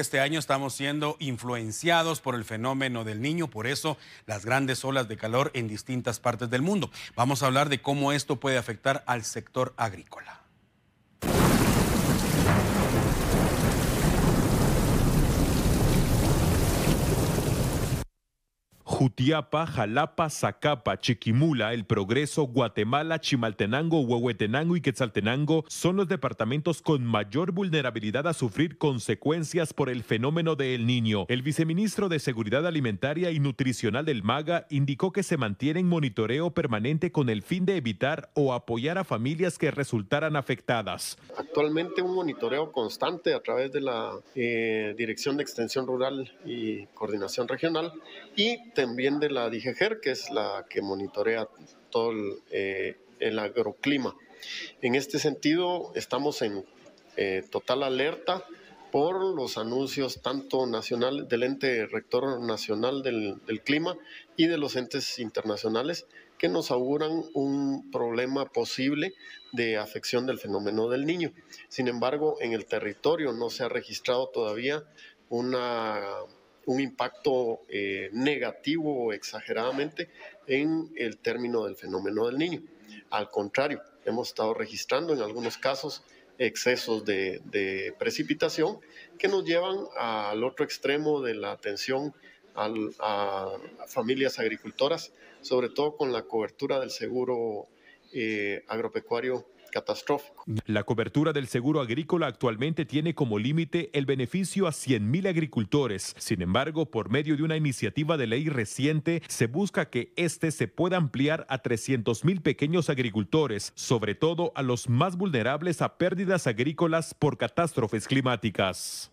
este año estamos siendo influenciados por el fenómeno del niño, por eso las grandes olas de calor en distintas partes del mundo. Vamos a hablar de cómo esto puede afectar al sector agrícola. Jutiapa, Jalapa, Zacapa, Chiquimula, El Progreso, Guatemala, Chimaltenango, Huehuetenango y Quetzaltenango son los departamentos con mayor vulnerabilidad a sufrir consecuencias por el fenómeno del Niño. El viceministro de Seguridad Alimentaria y Nutricional del MAGA indicó que se mantiene en monitoreo permanente con el fin de evitar o apoyar a familias que resultaran afectadas. Actualmente un monitoreo constante a través de la eh, Dirección de Extensión Rural y Coordinación Regional y también de la DIGER, que es la que monitorea todo el, eh, agroclima. En este sentido, estamos en eh, total alerta por los anuncios tanto nacional del ente rector nacional del, clima y de los entes internacionales que nos auguran un problema posible de afección del fenómeno del niño. Sin embargo, en el territorio no se ha registrado todavía una un impacto eh, negativo exageradamente en el término del fenómeno del niño. Al contrario, hemos estado registrando en algunos casos excesos de, precipitación que nos llevan al otro extremo de la atención a, a familias agricultoras, sobre todo con la cobertura del seguro eh, agropecuario catastrófico. La cobertura del seguro agrícola actualmente tiene como límite el beneficio a 100.000 agricultores. Sin embargo, por medio de una iniciativa de ley reciente, se busca que este se pueda ampliar a 300.000 pequeños agricultores, sobre todo a los más vulnerables a pérdidas agrícolas por catástrofes climáticas.